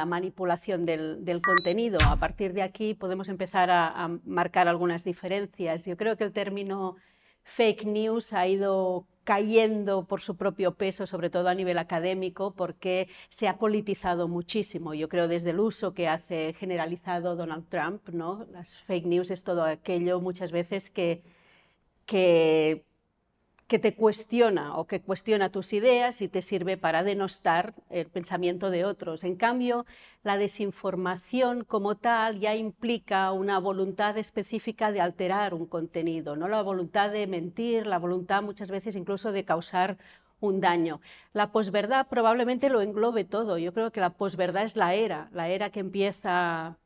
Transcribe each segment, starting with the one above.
la manipulación del, contenido. A partir de aquí podemos empezar a, marcar algunas diferencias. Yo creo que el término fake news ha ido cayendo por su propio peso, sobre todo a nivel académico, porque se ha politizado muchísimo. Yo creo desde el uso que hace generalizado Donald Trump, ¿no? Las fake news es todo aquello muchas veces que, que que te cuestiona o que cuestiona tus ideas y te sirve para denostar el pensamiento de otros. En cambio, la desinformación como tal ya implica una voluntad específica de alterar un contenido, no la voluntad de mentir, la voluntad muchas veces incluso de causar un daño. La posverdad probablemente lo englobe todo. Yo creo que la posverdad es la era, la era que empieza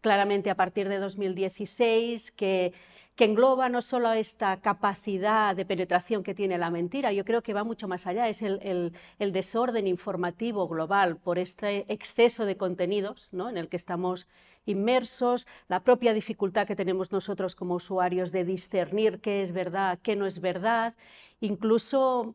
claramente a partir de 2016, que que engloba no solo esta capacidad de penetración que tiene la mentira, yo creo que va mucho más allá, es el, desorden informativo global por este exceso de contenidos en el que estamos inmersos, la propia dificultad que tenemos nosotros como usuarios de discernir qué es verdad, qué no es verdad, incluso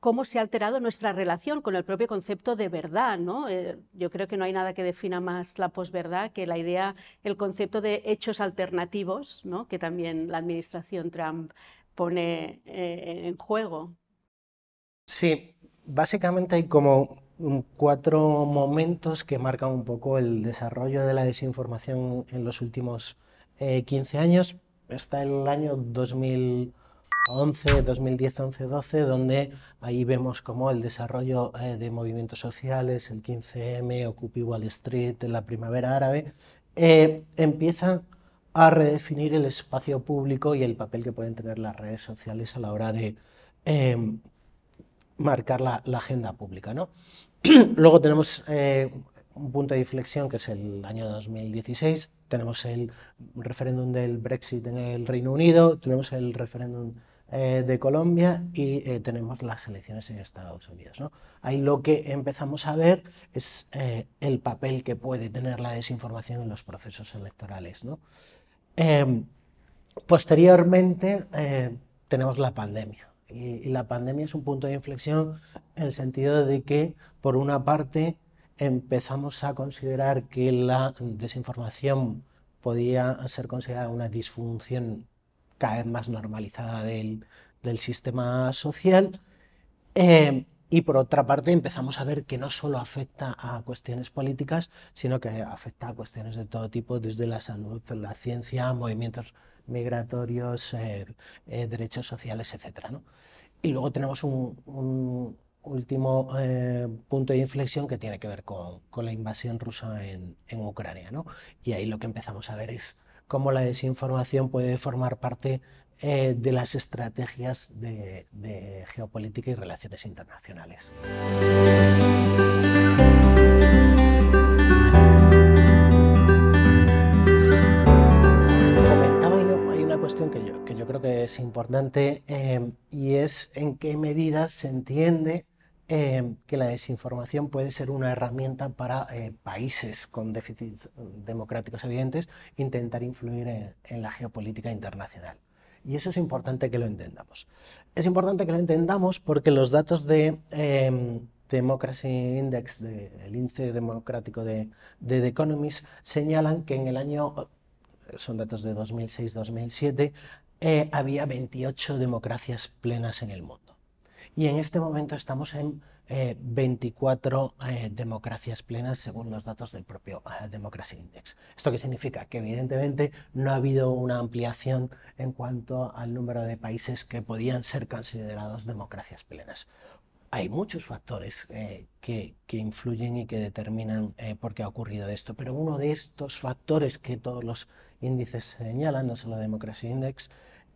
cómo se ha alterado nuestra relación con el propio concepto de verdad. Eh, yo creo que no hay nada que defina más la posverdad que la idea, el concepto de hechos alternativos, que también la administración Trump pone eh, en juego. Sí, básicamente hay como cuatro momentos que marcan un poco el desarrollo de la desinformación en los últimos 15 eh, años. Está el año 2000. 11, 2010, 11, 12, donde ahí vemos como el desarrollo eh, de movimientos sociales, el 15M, Occupy Wall Street, la primavera árabe, eh, empieza empiezan a redefinir el espacio público y el papel que pueden tener las redes sociales a la hora de em, marcar la, agenda pública. ¿no? Luego tenemos eh, un punto de inflexión que es el año 2016. Tenemos el referéndum del Brexit en el Reino Unido, tenemos el referéndum eh, de Colombia y eh, tenemos las elecciones en Estados Unidos. ¿no? Ahí lo que empezamos a ver es eh, el papel que puede tener la desinformación en los procesos electorales. Em, posteriormente tenemos la pandemia. y la pandemia es un punto de inflexión en el sentido de que, por una parte, empezamos a considerar que la desinformación podía ser considerada una disfunción cada vez más normalizada del, del sistema social. Eh, y por otra parte empezamos a ver que no solo afecta a cuestiones políticas, sino que afecta a cuestiones de todo tipo, desde la salud, la ciencia, movimientos migratorios, eh, eh, derechos sociales, etc. ¿no? Y luego tenemos un, último eh, punto de inflexión que tiene que ver con, la invasión rusa en, Ucrania. Y ahí lo que empezamos a ver es cómo la desinformación puede formar parte eh, de las estrategias de, geopolítica y relaciones internacionales. que yo, que yo creo que es importante eh, y es en qué medida se entiende Em, que la desinformación puede ser una herramienta para eh, países con déficits mm, democráticos evidentes intentar influir en, la geopolítica internacional. Y eso es importante que lo entendamos. Es importante que lo entendamos porque los datos de em, Democracy Index, el índice democrático de, de The Economist, señalan que en el año, son datos de 2006-2007, eh, había 28 democracias plenas en el mundo y en este momento estamos en 24 eh, eh, democracias plenas según los datos del propio eh, Democracy Index. ¿Esto qué significa? Que evidentemente no ha habido una ampliación en cuanto al número de países que podían ser considerados democracias plenas. Hay muchos factores que, que, influyen y que determinan por qué ha ocurrido esto, pero uno de estos factores que todos los índices señalan, no solo Democracy Index,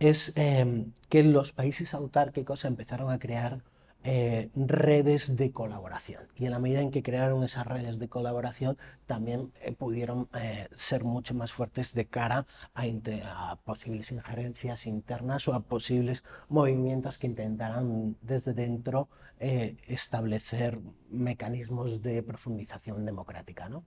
es em, que los países autárquicos empezaron a crear eh, redes de colaboración. Y en la medida en que crearon esas redes de colaboración, también eh, pudieron eh, ser mucho más fuertes de cara a, a, posibles injerencias internas o a posibles movimientos que intentaran desde dentro establecer mecanismos de profundización democrática. ¿no?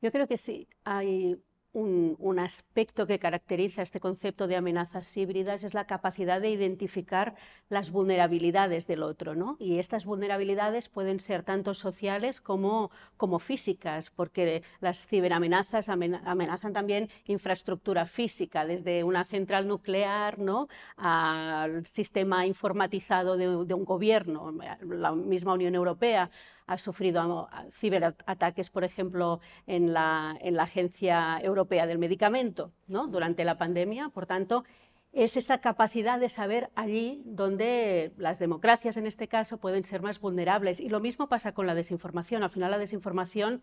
Yo creo que sí, hay un, aspecto que caracteriza este concepto de amenazas híbridas es la capacidad de identificar las vulnerabilidades del otro. ¿no? Y estas vulnerabilidades pueden ser tanto sociales como, como físicas, porque las ciberamenazas amenazan también infraestructura física, desde una central nuclear ¿no? al sistema informatizado de, de un gobierno, la misma Unión Europea ha sufrido ciberataques, por ejemplo, en la, en la Agencia Europea del Medicamento ¿no? durante la pandemia. Por tanto, es esa capacidad de saber allí donde las democracias, en este caso, pueden ser más vulnerables. Y lo mismo pasa con la desinformación. Al final, la desinformación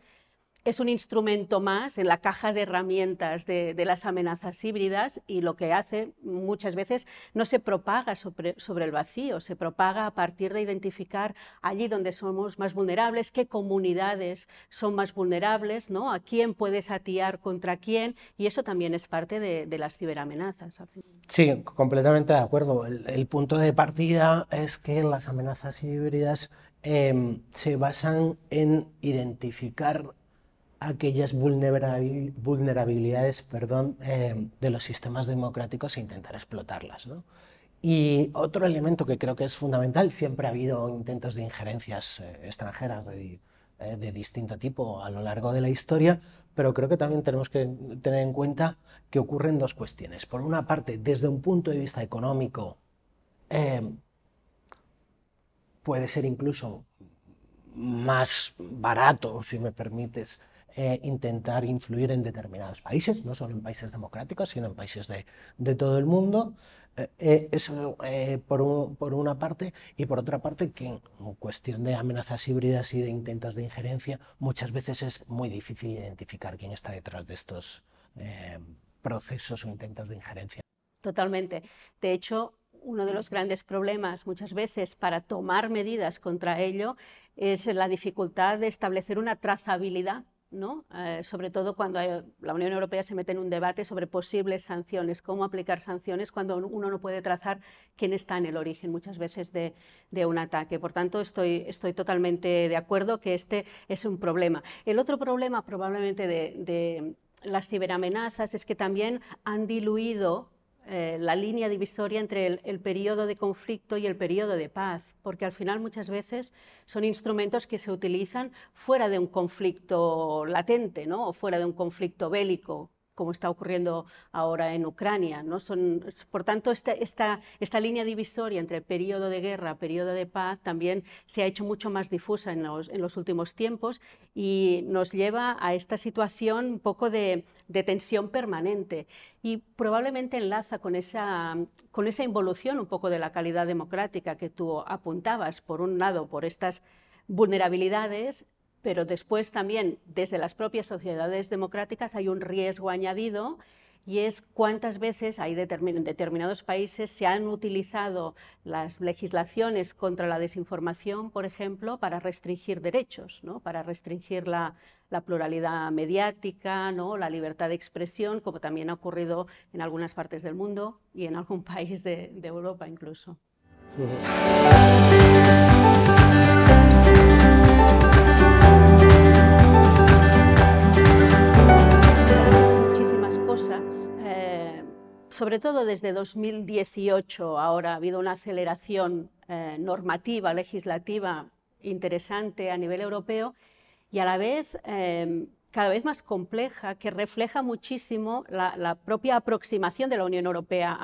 es un instrumento más en la caja de herramientas de, las amenazas híbridas y lo que hace muchas veces no se propaga sobre, el vacío, se propaga a partir de identificar allí donde somos más vulnerables, qué comunidades son más vulnerables, ¿no? a quién puedes atiar contra quién y eso también es parte de, las ciberamenazas. Sí, completamente de acuerdo. El, punto de partida es que las amenazas híbridas em, se basan en identificar aquellas vulnerabilidades perdón, eh, de los sistemas democráticos e intentar explotarlas. ¿no? Y otro elemento que creo que es fundamental, siempre ha habido intentos de injerencias eh, extranjeras de, eh, de, distinto tipo a lo largo de la historia, pero creo que también tenemos que tener en cuenta que ocurren dos cuestiones. Por una parte, desde un punto de vista económico, puede ser incluso más barato, si me permites, e intentar influir en determinados países, no solo en países democráticos, sino en países de, todo el mundo. Eh, eh, eso eh, por, por, una parte, y por otra parte que en cuestión de amenazas híbridas y de intentos de injerencia, muchas veces es muy difícil identificar quién está detrás de estos procesos o intentos de injerencia. Totalmente. De hecho, uno de los grandes problemas muchas veces para tomar medidas contra ello es la dificultad de establecer una trazabilidad ¿no? Eh, sobre todo cuando la Unión Europea se mete en un debate sobre posibles sanciones, cómo aplicar sanciones cuando uno no puede trazar quién está en el origen muchas veces de, un ataque. Por tanto, estoy, estoy, totalmente de acuerdo que este es un problema. El otro problema probablemente de las ciberamenazas es que también han diluido eh, la línea divisoria entre el, período periodo de conflicto y el periodo de paz, porque al final muchas veces son instrumentos que se utilizan fuera de un conflicto latente ¿no? o fuera de un conflicto bélico, como está ocurriendo ahora en Ucrania. ¿no? Son, por tanto, esta, esta, esta línea divisoria entre el periodo de guerra, periodo de paz, también se ha hecho mucho más difusa en los, últimos tiempos y nos lleva a esta situación un poco de, tensión permanente y probablemente enlaza con esa, con esa involución un poco de la calidad democrática que tú apuntabas, por un lado, por estas vulnerabilidades pero después también desde las propias sociedades democráticas hay un riesgo añadido y es cuántas veces hay en determinados países se han utilizado las legislaciones contra la desinformación, por ejemplo, para restringir derechos, ¿no? para restringir la, pluralidad mediática, ¿no? la libertad de expresión, como también ha ocurrido en algunas partes del mundo y en algún país de, Europa incluso. sobre todo desde 2018 ahora ha habido una aceleración eh, normativa, legislativa interesante a nivel europeo y a la vez em, cada vez más compleja que refleja muchísimo la, propia aproximación de la Unión Europea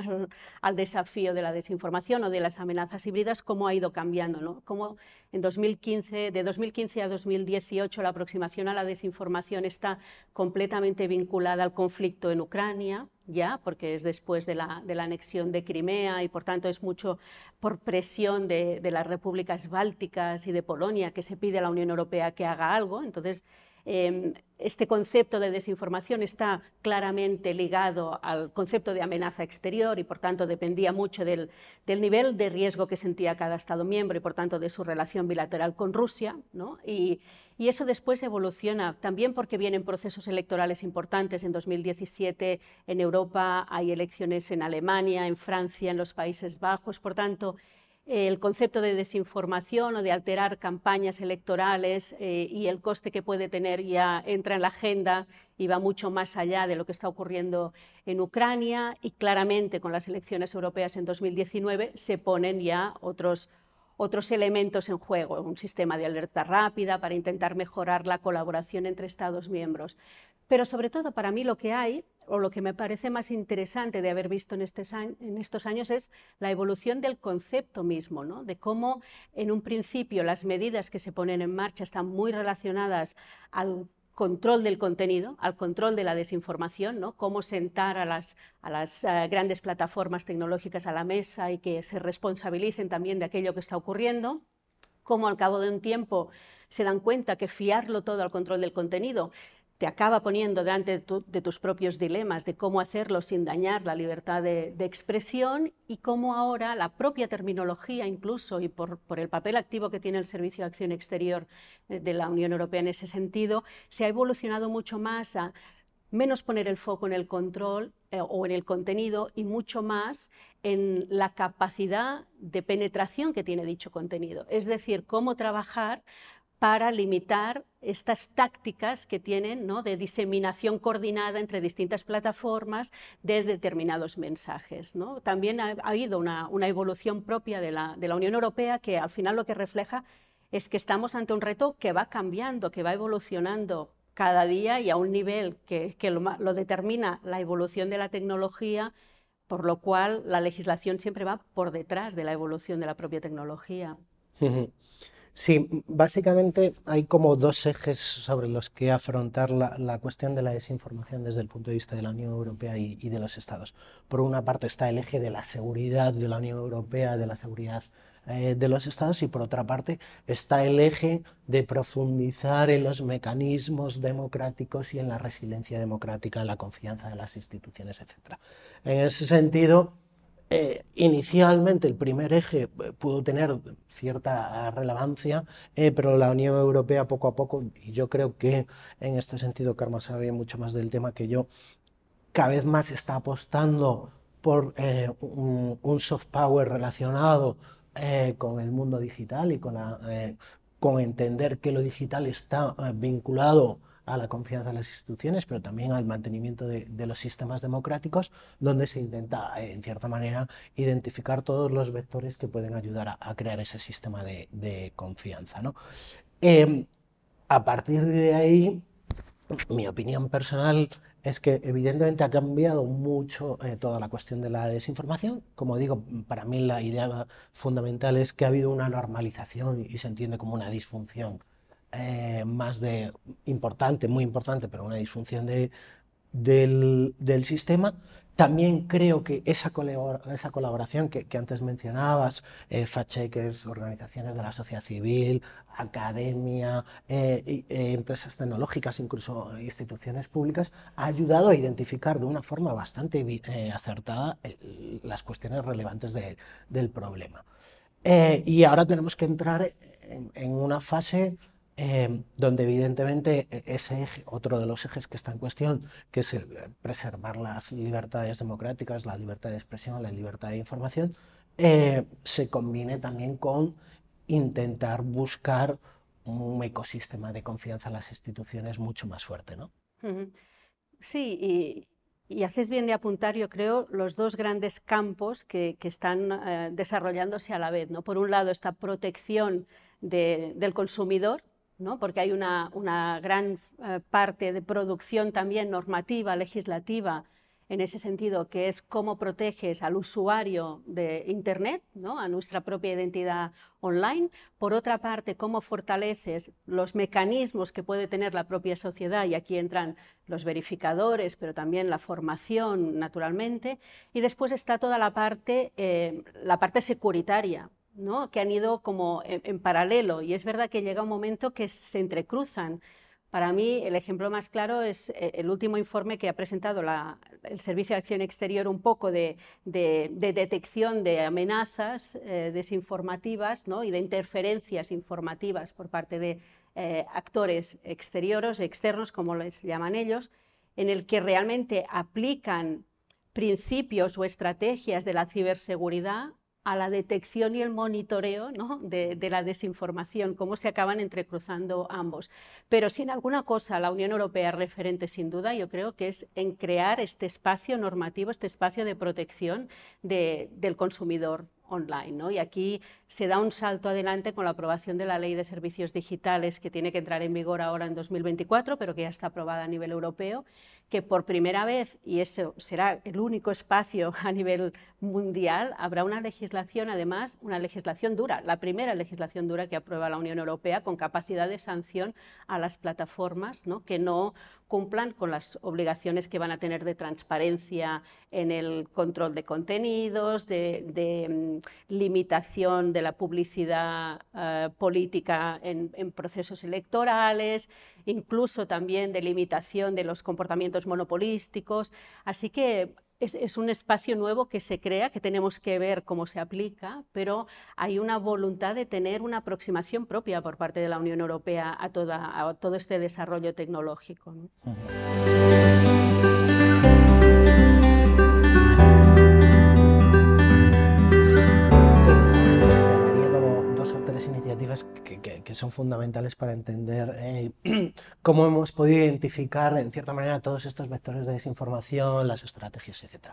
al, desafío de la desinformación o de las amenazas híbridas, cómo ha ido cambiando, ¿no? cómo en 2015, de 2015 a 2018 la aproximación a la desinformación está completamente vinculada al conflicto en Ucrania, ya, porque es después de la, anexión de Crimea y por tanto es mucho por presión de, de, las repúblicas bálticas y de Polonia que se pide a la Unión Europea que haga algo. Entonces Em, este concepto de desinformación está claramente ligado al concepto de amenaza exterior y, por tanto, dependía mucho del, nivel de riesgo que sentía cada Estado miembro y, por tanto, de su relación bilateral con Rusia. Y, y eso después evoluciona también porque vienen procesos electorales importantes. En 2017 en Europa hay elecciones en Alemania, en Francia, en los Países Bajos. Por tanto, el concepto de desinformación o de alterar campañas electorales eh, y el coste que puede tener ya entra en la agenda y va mucho más allá de lo que está ocurriendo en Ucrania y claramente con las elecciones europeas en 2019 se ponen ya otros elementos en juego, un sistema de alerta rápida para intentar mejorar la colaboración entre Estados miembros. Pero sobre todo para mí lo que hay, o lo que me parece más interesante de haber visto en, este estos años, es la evolución del concepto mismo, de cómo en un principio las medidas que se ponen en marcha están muy relacionadas al control del contenido, al control de la desinformación, ¿no? cómo sentar a las, eh, grandes plataformas tecnológicas a la mesa y que se responsabilicen también de aquello que está ocurriendo, cómo al cabo de un tiempo se dan cuenta que fiarlo todo al control del contenido te acaba poniendo delante de, tus propios dilemas, de cómo hacerlo sin dañar la libertad de, expresión y cómo ahora la propia terminología incluso y por, el papel activo que tiene el Servicio de Acción Exterior eh, de, la Unión Europea en ese sentido, se ha evolucionado mucho más a menos poner el foco en el control eh, o en el contenido y mucho más en la capacidad de penetración que tiene dicho contenido. Es decir, cómo trabajar para limitar estas tácticas que tienen ¿no? de diseminación coordinada entre distintas plataformas de determinados mensajes. ¿no? También ha, habido una, evolución propia de la, Unión Europea que al final lo que refleja es que estamos ante un reto que va cambiando, que va evolucionando cada día y a un nivel que, lo determina la evolución de la tecnología, por lo cual la legislación siempre va por detrás de la evolución de la propia tecnología. Sí, básicamente hay como dos ejes sobre los que afrontar la, cuestión de la desinformación desde el punto de vista de la Unión Europea y, de los Estados. Por una parte está el eje de la seguridad de la Unión Europea, de la seguridad eh, de los Estados, y por otra parte está el eje de profundizar en los mecanismos democráticos y en la resiliencia democrática, en la confianza de las instituciones, etc. En ese sentido eh, inicialmente el primer eje eh, pudo tener cierta relevancia, eh, pero la Unión Europea poco a poco, y yo creo que en este sentido Karma sabe mucho más del tema que yo, cada vez más está apostando por un, soft power relacionado con el mundo digital y con, con entender que lo digital está vinculado a la confianza en las instituciones, pero también al mantenimiento de, los sistemas democráticos, donde se intenta, eh, en cierta manera, identificar todos los vectores que pueden ayudar a, crear ese sistema de, confianza. ¿no? Em, a partir de ahí, mi opinión personal es que evidentemente ha cambiado mucho eh, toda la cuestión de la desinformación. Como digo, para mí la idea fundamental es que ha habido una normalización y se entiende como una disfunción eh, más de importante, muy importante, pero una disfunción de, del, sistema. También creo que esa, esa colaboración que, antes mencionabas, eh, organizaciones de la sociedad civil, academia, eh, eh, empresas tecnológicas, incluso instituciones públicas, ha ayudado a identificar de una forma bastante acertada las cuestiones relevantes del problema. y ahora tenemos que entrar en una fase Em, donde evidentemente e-, ese otro de los ejes que está en cuestión, que es el eh, preservar las libertades democráticas, la libertad de expresión, la libertad de información, eh, se combine también con intentar buscar un ecosistema de confianza en las instituciones mucho más fuerte. Sí, y, haces bien de apuntar, yo creo, los dos grandes campos que, están eh, desarrollándose a la vez. ¿no? Por un lado, esta protección del consumidor, porque hay una, gran eh, parte de producción también normativa, legislativa, en ese sentido, que es cómo proteges al usuario de Internet, a nuestra propia identidad online. Por otra parte, cómo fortaleces los mecanismos que puede tener la propia sociedad, y aquí entran los verificadores, pero también la formación, naturalmente. Y después está toda la parte, eh, la parte securitaria, que han ido como en, paralelo. Y es verdad que llega un momento que se entrecruzan. Para mí, el ejemplo más claro es eh, el último informe que ha presentado el Servicio de Acción Exterior, un poco de, detección de amenazas eh, desinformativas y de interferencias informativas por parte de eh, actores exteriores, externos, como les llaman ellos, en el que realmente aplican principios o estrategias de la ciberseguridad a la detección y el monitoreo de, la desinformación, cómo se acaban entrecruzando ambos. Pero si en alguna cosa la Unión Europea es referente, sin duda, yo creo que es en crear este espacio normativo, este espacio de protección del consumidor online. ¿no? Y aquí se da un salto adelante con la aprobación de la Ley de Servicios Digitales, que tiene que entrar en vigor ahora en 2024, pero que ya está aprobada a nivel europeo que por primera vez, y eso será el único espacio a nivel mundial, habrá una legislación, además, una legislación dura, la primera legislación dura que aprueba la Unión Europea con capacidad de sanción a las plataformas que no cumplan con las obligaciones que van a tener de transparencia en el control de contenidos, de, mm, limitación de la publicidad eh, política en procesos electorales, incluso también de limitación de los comportamientos monopolísticos. Así que es, un espacio nuevo que se crea, que tenemos que ver cómo se aplica, pero hay una voluntad de tener una aproximación propia por parte de la Unión Europea a, toda, todo este desarrollo tecnológico. que, son fundamentales para entender eh, cómo hemos podido identificar, en cierta manera, todos estos vectores de desinformación, las estrategias, etc.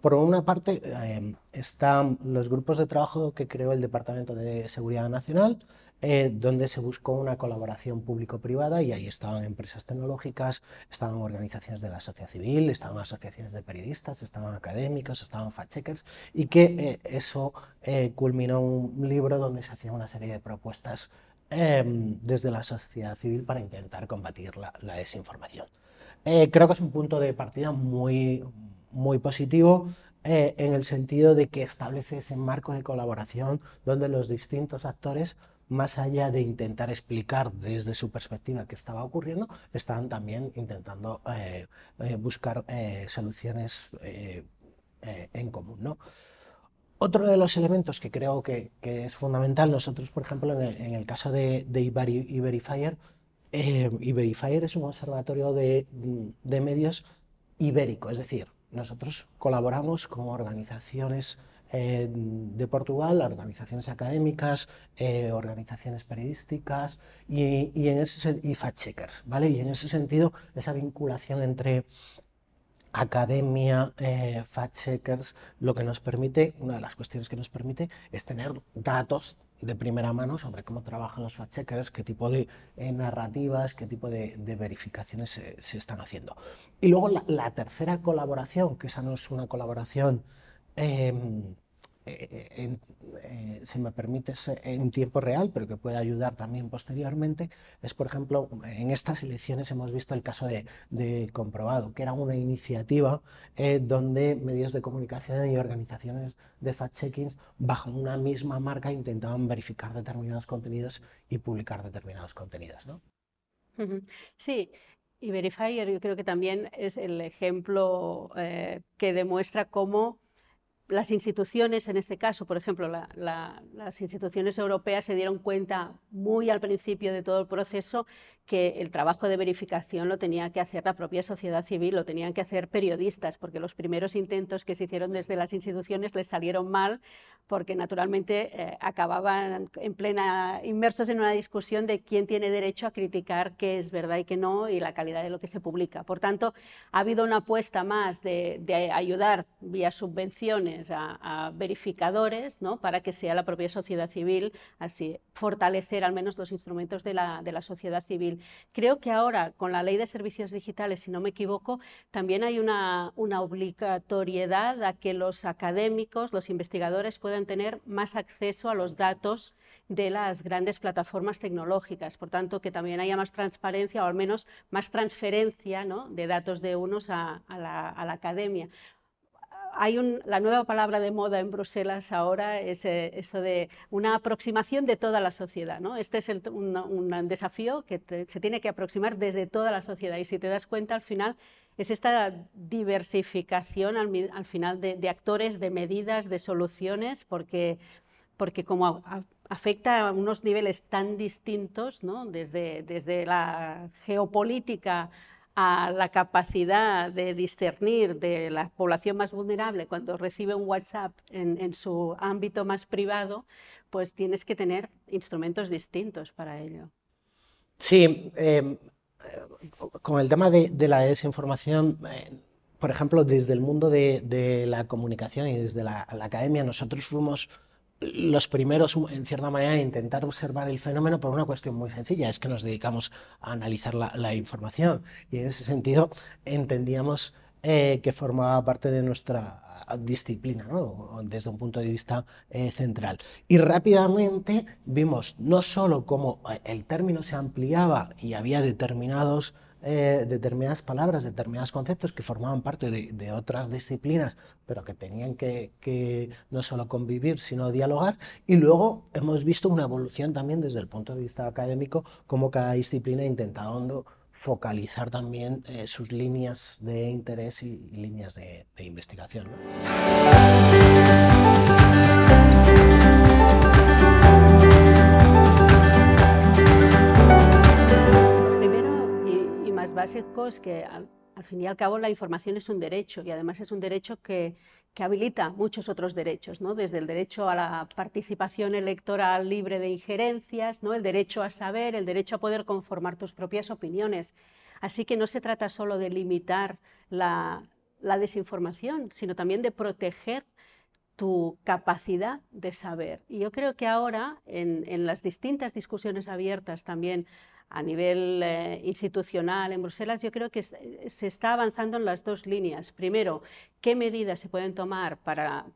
Por una parte, eh, están los grupos de trabajo que creó el Departamento de Seguridad Nacional, eh, donde se buscó una colaboración público-privada y ahí estaban empresas tecnológicas, estaban organizaciones de la sociedad civil, estaban asociaciones de periodistas, estaban académicos, estaban fact-checkers y que eh, eso eh, culminó un libro donde se hacía una serie de propuestas em, desde la sociedad civil para intentar combatir la, desinformación. Eh, creo que es un punto de partida muy, muy positivo. en el sentido de que establece ese marco de colaboración donde los distintos actores más allá de intentar explicar desde su perspectiva qué estaba ocurriendo, estaban también intentando eh, eh, buscar eh, soluciones en común. ¿no? Otro de los elementos que creo que, es fundamental, nosotros, por ejemplo, en el, caso de, de Iberi, Iberifier, Iberifier es un observatorio de, medios ibérico, es decir, nosotros colaboramos con organizaciones eh, de Portugal, organizaciones académicas, eh, organizaciones periodísticas y, en ese, fact checkers, ¿vale? Y en ese sentido, esa vinculación entre academia, eh, fact checkers, lo que nos permite, una de las cuestiones que nos permite es tener datos de primera mano sobre cómo trabajan los fact checkers, qué tipo de narrativas, qué tipo de, verificaciones se, están haciendo. Y luego la, tercera colaboración, que esa no es una colaboración em, eh, eh, si me permites, eh, en tiempo real, pero que puede ayudar también posteriormente, es, por ejemplo, en estas elecciones hemos visto el caso de, Comprobado, que era una iniciativa donde medios de comunicación y organizaciones de fact-checkings bajo una misma marca intentaban verificar determinados contenidos y publicar determinados contenidos. ¿no? Sí, y Verifier yo creo que también es el ejemplo que demuestra cómo las instituciones, en este caso, por ejemplo, las instituciones europeas se dieron cuenta muy al principio de todo el proceso que el trabajo de verificación lo tenía que hacer la propia sociedad civil, lo tenían que hacer periodistas, porque los primeros intentos que se hicieron desde las instituciones les salieron mal, porque naturalmente eh, acababan en plena, inmersos en una discusión de quién tiene derecho a criticar qué es verdad y qué no y la calidad de lo que se publica. Por tanto, ha habido una apuesta más de, de ayudar vía subvenciones a, verificadores, ¿no? para que sea la propia sociedad civil, así fortalecer al menos los instrumentos de la, sociedad civil. Creo que ahora, con la ley de servicios digitales, si no me equivoco, también hay una, obligatoriedad a que los académicos, los investigadores puedan tener más acceso a los datos de las grandes plataformas tecnológicas. Por tanto, que también haya más transparencia o al menos más transferencia de datos de unos a, a la academia hay la nueva palabra de moda en Bruselas ahora es eh, eso de una aproximación de toda la sociedad. ¿no? Este es un, desafío que se tiene que aproximar desde toda la sociedad y si te das cuenta al final es esta diversificación al, final de, actores, de medidas, de soluciones, porque, porque como afecta a unos niveles tan distintos, ¿no? desde, desde la geopolítica a la capacidad de discernir de la población más vulnerable cuando recibe un WhatsApp en, su ámbito más privado, pues tienes que tener instrumentos distintos para ello. Sí, em, eh, con el tema de, la desinformación, eh, por ejemplo, desde el mundo de, la comunicación y desde la academia, nosotros fuimos los primeros, en cierta manera, a intentar observar el fenómeno por una cuestión muy sencilla, es que nos dedicamos a analizar la, información y en ese sentido entendíamos eh, que formaba parte de nuestra disciplina, desde un punto de vista eh, central. Y rápidamente vimos no solo cómo eh, el término se ampliaba y había determinados eh, determinadas palabras, determinados conceptos que formaban parte de, otras disciplinas, pero que tenían que, no solo convivir, sino dialogar. Y luego hemos visto una evolución también desde el punto de vista académico, como cada disciplina ha intentado focalizar también eh, sus líneas de interés y, líneas de, investigación. básico es que al, fin y al cabo la información es un derecho y además es un derecho que, que habilita muchos otros derechos, ¿no? desde el derecho a la participación electoral libre de injerencias, ¿no? el derecho a saber, el derecho a poder conformar tus propias opiniones. Así que no se trata solo de limitar la, la desinformación, sino también de proteger tu capacidad de saber. Y yo creo que ahora, en, en, las distintas discusiones abiertas también a nivel eh, institucional en Bruselas, yo creo que se está avanzando en las dos líneas. Primero, qué medidas se pueden tomar para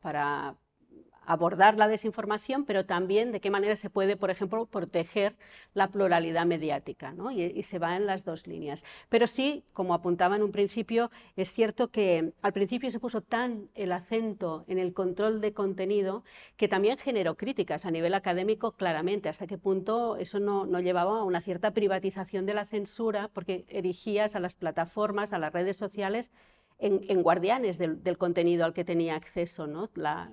abordar la desinformación, pero también de qué manera se puede, por ejemplo, proteger la pluralidad mediática. Y, se va en las dos líneas. Pero sí, como apuntaba en un principio, es cierto que al principio se puso tan el acento en el control de contenido que también generó críticas a nivel académico claramente, hasta qué punto eso no llevaba a una cierta privatización de la censura, porque erigías a las plataformas, a las redes sociales, en, guardianes del, contenido al que tenía acceso ¿no?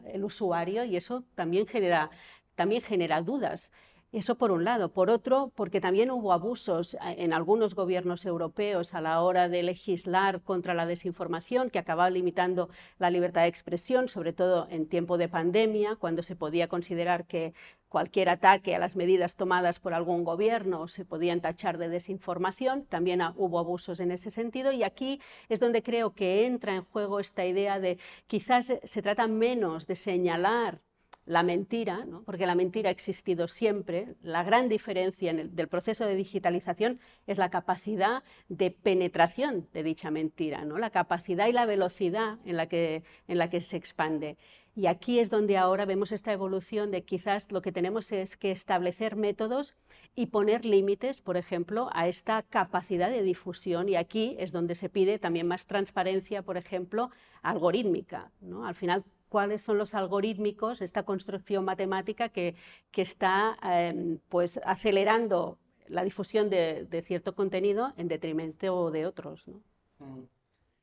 el usuario y eso también genera, también genera dudas. Eso por un lado. Por otro, porque también hubo abusos eh, en algunos gobiernos europeos a la hora de legislar contra la desinformación, que acababa limitando la libertad de expresión, sobre todo en tiempo de pandemia, cuando se podía considerar que cualquier ataque a las medidas tomadas por algún gobierno se podía tachar de desinformación. También ah, hubo abusos en ese sentido. Y aquí es donde creo que entra en juego esta idea de quizás eh, se trata menos de señalar la mentira, porque la mentira ha existido siempre. La gran diferencia del proceso de digitalización es la capacidad de penetración de dicha mentira, ¿no? la capacidad y la velocidad en la, que, en la que se expande. Y aquí es donde ahora vemos esta evolución de quizás lo que tenemos es que establecer métodos y poner límites, por ejemplo, a esta capacidad de difusión. Y aquí es donde se pide también más transparencia, por ejemplo, algorítmica. ¿no? Al final, cuáles son los algorítmicos, esta construcción matemática que, está em, pues acelerando la difusión de, cierto contenido en detrimento de otros. ¿no?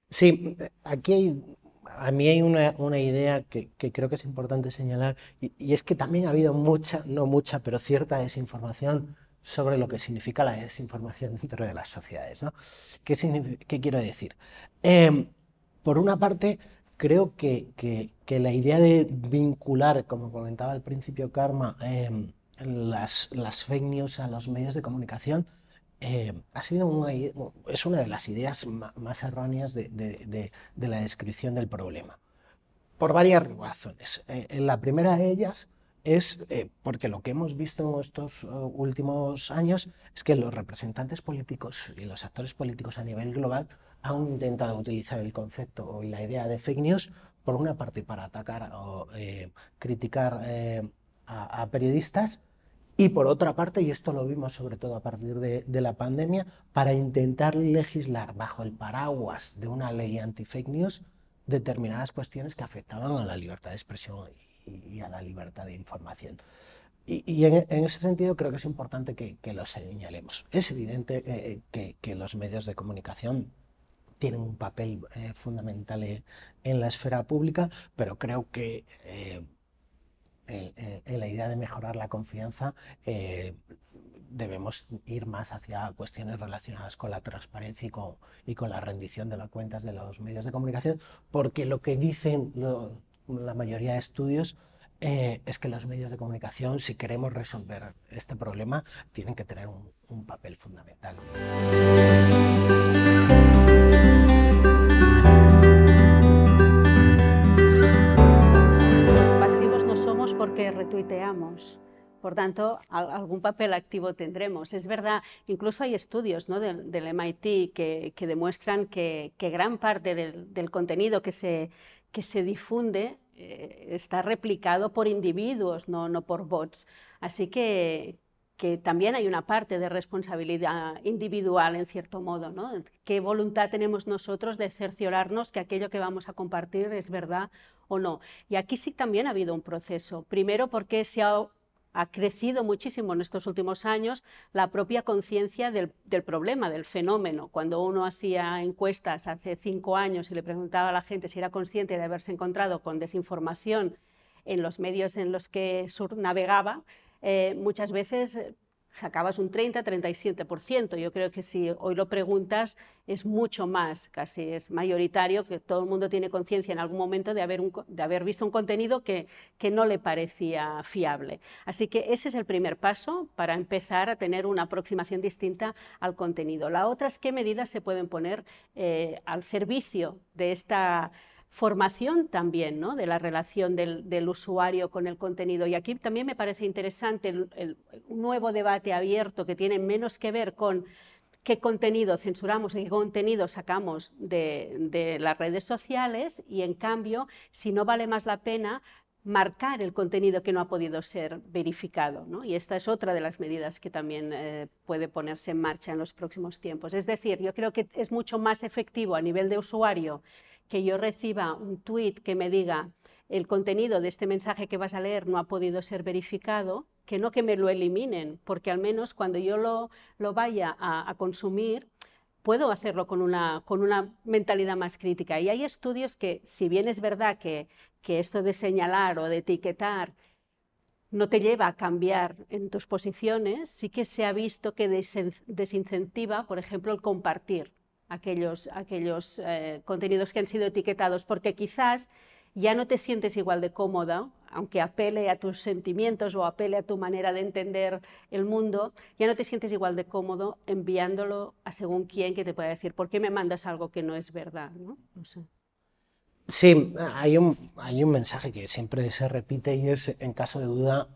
Sí, aquí hay, a mí hay una, idea que, creo que es importante señalar y, es que también ha habido mucha, no mucha, pero cierta desinformación sobre lo que significa la desinformación dentro de las sociedades. ¿no? ¿Qué, quiero decir? Em, por una parte, creo que, la idea de vincular, como comentaba al principio Karma, em, las, las fake news a los medios de comunicación em, ha sido una, es una de las ideas más erróneas de, la descripción del problema. Por varias razones. Eh, eh, la primera de ellas es eh, porque lo que hemos visto en estos últimos años es que los representantes políticos y los actores políticos a nivel global han intentado utilizar el concepto y la idea de fake news, por una parte, para atacar o eh, criticar eh, a, periodistas, y por otra parte, y esto lo vimos sobre todo a partir de, la pandemia, para intentar legislar bajo el paraguas de una ley anti-fake news determinadas cuestiones que afectaban a la libertad de expresión y, a la libertad de información. Y, en, ese sentido creo que es importante que, lo señalemos. Es evidente eh, que, que los medios de comunicación tienen un papel eh, fundamental eh, en la esfera pública, pero creo que eh, en la idea de mejorar la confianza debemos ir más hacia cuestiones relacionadas con la transparencia y con, la rendición de las cuentas de los medios de comunicación, porque lo que dicen la mayoría de estudios es que los medios de comunicación, si queremos resolver este problema, tienen que tener un papel fundamental. porque retuiteamos. Por tanto, algún papel activo tendremos. Es verdad, incluso hay estudios ¿no? del, MIT que, que demuestran que, que, gran parte del, del contenido que se, que se difunde eh, está replicado por individuos, no, no por bots. Así que, que también hay una parte de responsabilidad individual, en cierto modo, ¿Qué voluntad tenemos nosotros de cerciorarnos que aquello que vamos a compartir es verdad o no? Y aquí sí también ha habido un proceso. Primero porque se ha crecido muchísimo en estos últimos años la propia conciencia del, del, problema, del fenómeno. Cuando uno hacía encuestas hace cinco años y le preguntaba a la gente si era consciente de haberse encontrado con desinformación en los medios en los que navegaba, eh, muchas veces eh, sacabas un 30-37%. Yo creo que si hoy lo preguntas es mucho más, casi es mayoritario, que todo el mundo tiene conciencia en algún momento de haber, un, de haber visto un contenido que, que, no le parecía fiable. Así que ese es el primer paso para empezar a tener una aproximación distinta al contenido. La otra es qué medidas se pueden poner eh, al servicio de esta formación también de la relación del, usuario con el contenido. Y aquí también me parece interesante el, nuevo debate abierto que tiene menos que ver con qué contenido censuramos y qué contenido sacamos de, las redes sociales y en cambio, si no vale más la pena, marcar el contenido que no ha podido ser verificado. Y esta es otra de las medidas que también eh, puede ponerse en marcha en los próximos tiempos. Es decir, yo creo que es mucho más efectivo a nivel de usuario que yo reciba un tweet que me diga el contenido de este mensaje que vas a leer no ha podido ser verificado, que no que me lo eliminen, porque al menos cuando yo lo, vaya a, consumir, puedo hacerlo con una, con una mentalidad más crítica. Y hay estudios que, si bien es verdad que, que esto de señalar o de etiquetar no te lleva a cambiar en tus posiciones, sí que se ha visto que desincentiva, por ejemplo, el compartir aquellos, aquellos eh, contenidos que han sido etiquetados, porque quizás ya no te sientes igual de cómoda, aunque apele a tus sentimientos o apele a tu manera de entender el mundo, ya no te sientes igual de cómodo enviándolo a según quién que te pueda decir, ¿por qué me mandas algo que no es verdad? ¿no? Sí, hay un, hay un mensaje que siempre se repite y es, en caso de duda,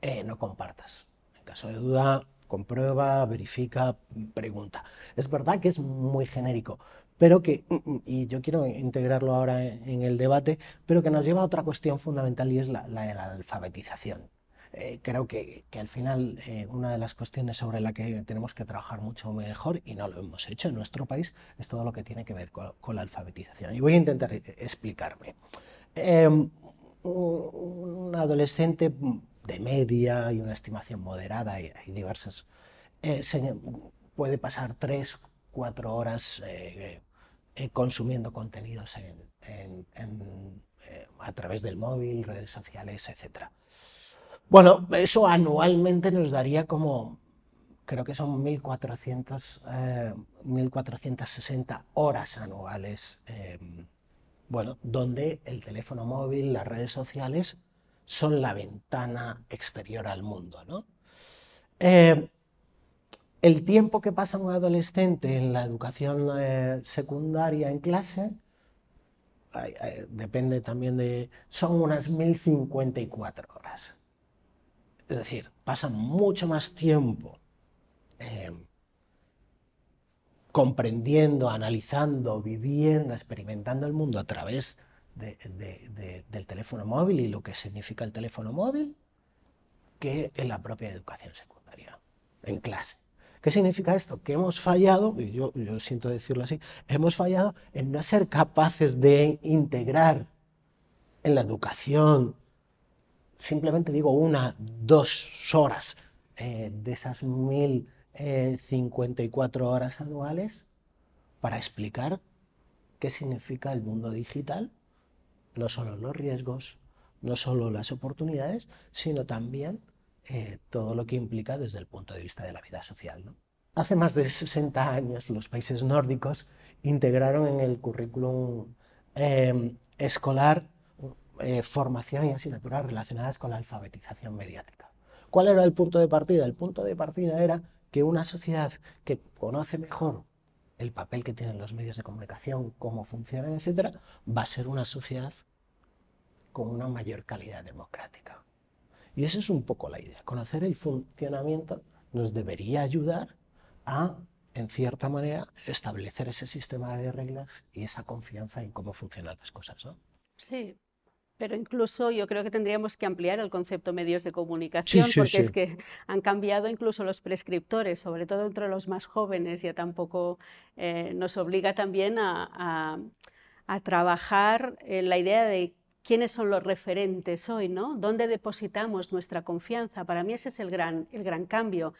eh, no compartas. En caso de duda, comprueba, verifica, pregunta. Es verdad que es muy genérico, pero que, mm, mm, y yo quiero integrarlo ahora en el debate, pero que nos lleva a otra cuestión fundamental y es la, de la alfabetización. Eh, creo que, al final eh, una de las cuestiones sobre la que tenemos que trabajar mucho mejor, y no lo hemos hecho en nuestro país, es todo lo que tiene que ver con, la alfabetización. Y voy a intentar eh, explicarme. Em, un adolescente de media y una estimación moderada, hay, diversas, eh, se puede pasar tres, cuatro horas eh, eh, consumiendo contenidos a través del móvil, redes sociales, etc. Bueno, eso anualmente nos daría como, creo que son 1.460 horas anuales bueno, donde el teléfono móvil, las redes sociales son la ventana exterior al mundo. Eh, el tiempo que pasa un adolescente en la educación eh, secundaria en clase depende también de... son unas 1054 horas. Es decir, pasa mucho más tiempo eh, comprendiendo, analizando, viviendo, experimentando el mundo a través del teléfono móvil y lo que significa el teléfono móvil que en la propia educación secundaria, en clase. ¿Qué significa esto? Que hemos fallado, y yo, yo siento decirlo así, hemos fallado en no ser capaces de integrar en la educación, simplemente digo una, dos horas eh, de esas 1054 eh, horas anuales para explicar qué significa el mundo digital no solo los riesgos, no solo las oportunidades, sino también eh, todo lo que implica desde el punto de vista de la vida social. Hace más de 60 años los países nórdicos integraron en el currículum em, escolar eh, formación y asignaturas relacionadas con la alfabetización mediática. ¿Cuál era el punto de partida? El punto de partida era que una sociedad que conoce mejor el papel que tienen los medios de comunicación, cómo funcionan, etcétera, va a ser una sociedad con una mayor calidad democrática. Y esa es un poco la idea. Conocer el funcionamiento nos debería ayudar a, en cierta manera, establecer ese sistema de reglas y esa confianza en cómo funcionan las cosas. ¿no? Sí, pero incluso yo creo que tendríamos que ampliar el concepto medios de comunicación, porque es que han cambiado incluso los prescriptores, sobre todo entre los más jóvenes, ya tampoco eh, nos obliga también a, trabajar en eh, la idea de quiénes son los referentes hoy, ¿no? ¿Dónde depositamos nuestra confianza? Para mí ese es el gran, el gran cambio.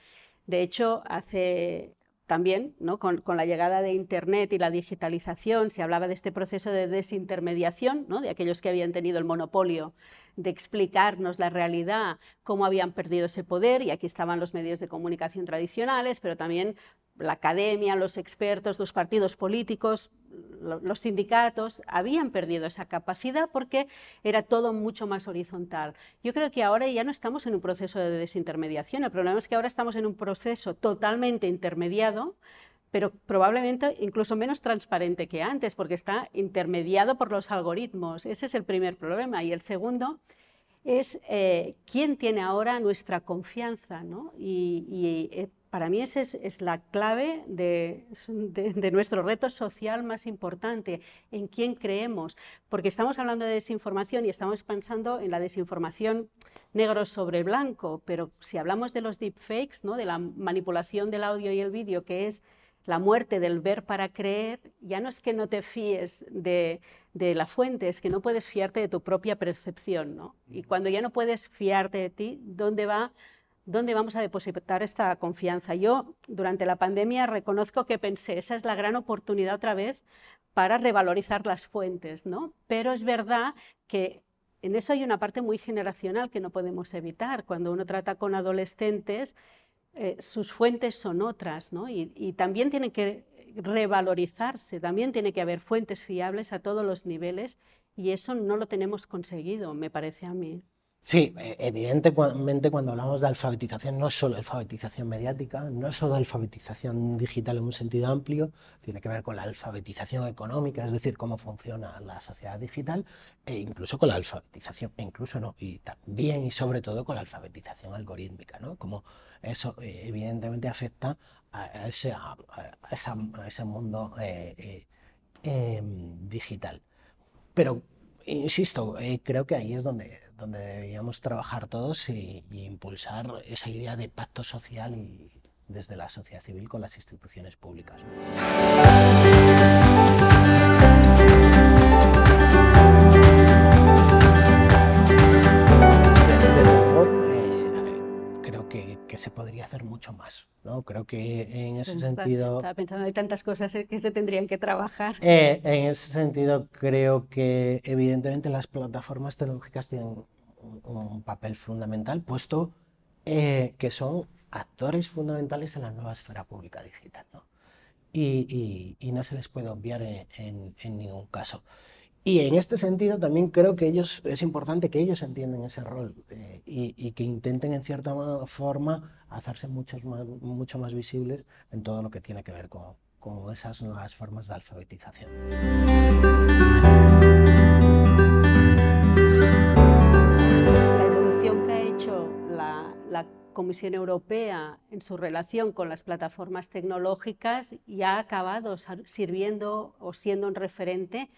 De hecho, hace, también, con, la llegada de Internet y la digitalización, se hablaba de este proceso de desintermediación, de aquellos que habían tenido el monopolio de explicarnos la realidad, cómo habían perdido ese poder, y aquí estaban los medios de comunicación tradicionales, pero también la academia, los expertos, los partidos políticos, los sindicatos habían perdido esa capacidad porque era todo mucho más horizontal. Yo creo que ahora ya no estamos en un proceso de desintermediación, el problema es que ahora estamos en un proceso totalmente intermediado pero probablemente incluso menos transparente que antes, porque está intermediado por los algoritmos. Ese es el primer problema. Y el segundo es eh, quién tiene ahora nuestra confianza, Y, eh, para mí esa es, la clave de, nuestro reto social más importante, en quién creemos, porque estamos hablando de desinformación y estamos pensando en la desinformación negro sobre blanco, pero si hablamos de los deepfakes, ¿no? de la manipulación del audio y el vídeo, que es la muerte del ver para creer, ya no es que no te fíes de, de, la fuente, es que no puedes fiarte de tu propia percepción. ¿no? Y cuando ya no puedes fiarte de ti, ¿dónde va ¿Dónde vamos a depositar esta confianza? Yo durante la pandemia reconozco que pensé, esa es la gran oportunidad otra vez para revalorizar las fuentes, ¿no? Pero es verdad que en eso hay una parte muy generacional que no podemos evitar. Cuando uno trata con adolescentes, eh, sus fuentes son otras, ¿no? Y, y, también tienen que revalorizarse, también tiene que haber fuentes fiables a todos los niveles y eso no lo tenemos conseguido, me parece a mí. Sí, e, evidentemente cuando hablamos de alfabetización no es solo alfabetización mediática, no es solo alfabetización digital en un sentido amplio, tiene que ver con la alfabetización económica, es decir, cómo funciona la sociedad digital, e incluso con la alfabetización, e incluso no, y también y sobre todo con la alfabetización algorítmica, ¿no? Como eso eh, evidentemente afecta a ese, ese mundo eh, eh, em, digital. Pero, insisto, creo que ahí es donde donde debíamos trabajar todos y, impulsar esa idea de pacto social desde la sociedad civil con las instituciones públicas. que se podría hacer mucho más. ¿no? Creo que en ese sentido... Estaba pensando, hay tantas cosas que se tendrían que trabajar. Eh, en ese sentido, creo que evidentemente las plataformas tecnológicas tienen un, papel fundamental, puesto eh, que son actores fundamentales en la nueva esfera pública digital. ¿no? Y, no se les puede obviar en ningún caso. Y en este sentido también creo que ellos, es importante que ellos entiendan ese rol eh, y, que intenten en cierta forma hacerse mucho más, mucho más visibles en todo lo que tiene que ver con, con esas nuevas formas de alfabetización. La la evolución que ha hecho Comisión Europea en su relación con las plataformas tecnológicas ya ha acabado sirviendo o siendo un referente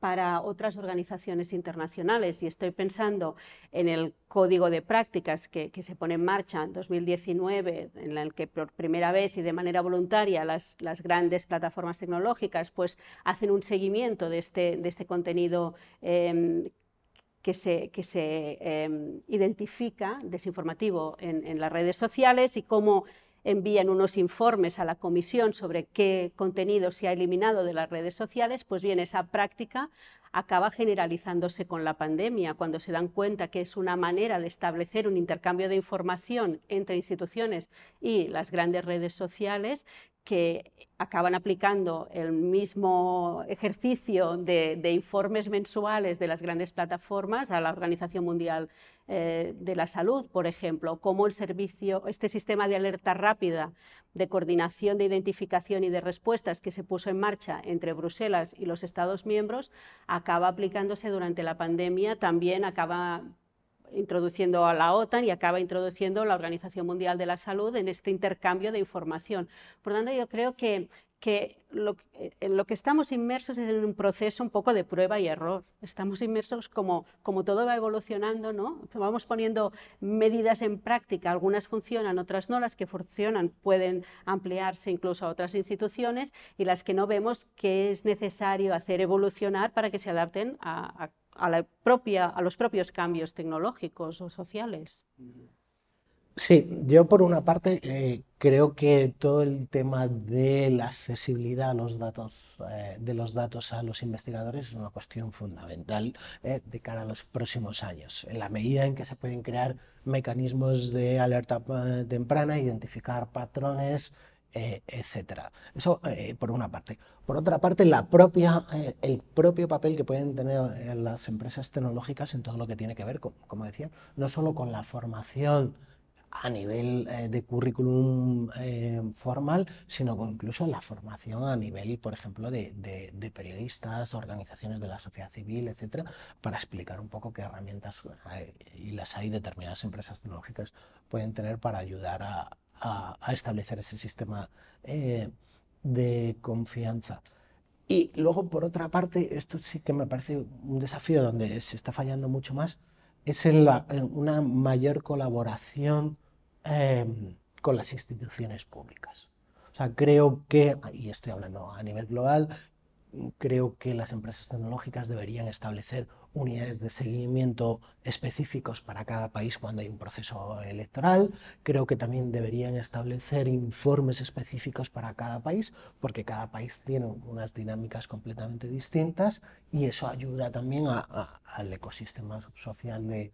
para otras organizaciones internacionales y estoy pensando en el código de prácticas que, se pone en marcha en 2019, en el que por primera vez y de manera voluntaria las, grandes plataformas tecnológicas pues, hacen un seguimiento de este, de este contenido em, que se, se em, identifica desinformativo en las redes sociales y cómo envían unos informes a la comisión sobre qué contenido se ha eliminado de las redes sociales, pues bien, esa práctica acaba generalizándose con la pandemia, cuando se dan cuenta que es una manera de establecer un intercambio de información entre instituciones y las grandes redes sociales que acaban aplicando el mismo ejercicio de, informes mensuales de las grandes plataformas a la Organización Mundial eh, de la Salud, por ejemplo, como el servicio, este sistema de alerta rápida de coordinación de identificación y de respuestas que se puso en marcha entre Bruselas y los Estados miembros acaba aplicándose durante la pandemia, también acaba introduciendo a la OTAN y acaba introduciendo la Organización Mundial de la Salud en este intercambio de información. Por lo tanto, yo creo que que lo, en eh, lo que estamos inmersos es en un proceso un poco de prueba y error. Estamos inmersos como, como todo va evolucionando, ¿no? Vamos poniendo medidas en práctica, algunas funcionan, otras no, las que funcionan pueden ampliarse incluso a otras instituciones y las que no vemos que es necesario hacer evolucionar para que se adapten a, la propia, a los propios cambios tecnológicos o sociales. Sí, yo por una parte eh, creo que todo el tema de la accesibilidad a los datos, eh, de los datos a los investigadores es una cuestión fundamental eh, de cara a los próximos años. En la medida en que se pueden crear mecanismos de alerta temprana, identificar patrones, etcétera. Eso por una parte. Por otra parte, la propia, el propio papel que pueden tener las empresas tecnológicas en todo lo que tiene que ver, como decía, no solo con la formación a nivel eh, de currículum eh, formal, sino incluso la formación a nivel, por ejemplo, de, periodistas, organizaciones de la sociedad civil, etcétera, para explicar un poco qué herramientas eh, y las hay determinadas empresas tecnológicas pueden tener para ayudar a, establecer ese sistema de confianza. Y luego, por otra parte, esto sí que me parece un desafío donde se está fallando mucho más, es en una mayor colaboración em, con las instituciones públicas. O sea, creo que, y estoy hablando a nivel global, creo que las empresas tecnológicas deberían establecer unidades de seguimiento específicos para cada país cuando hay un proceso electoral. Creo que también deberían establecer informes específicos para cada país, porque cada país tiene unas dinámicas completamente distintas y eso ayuda también al ecosistema social eh,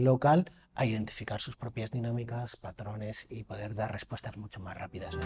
local a identificar sus propias dinámicas, patrones y poder dar respuestas mucho más rápidas.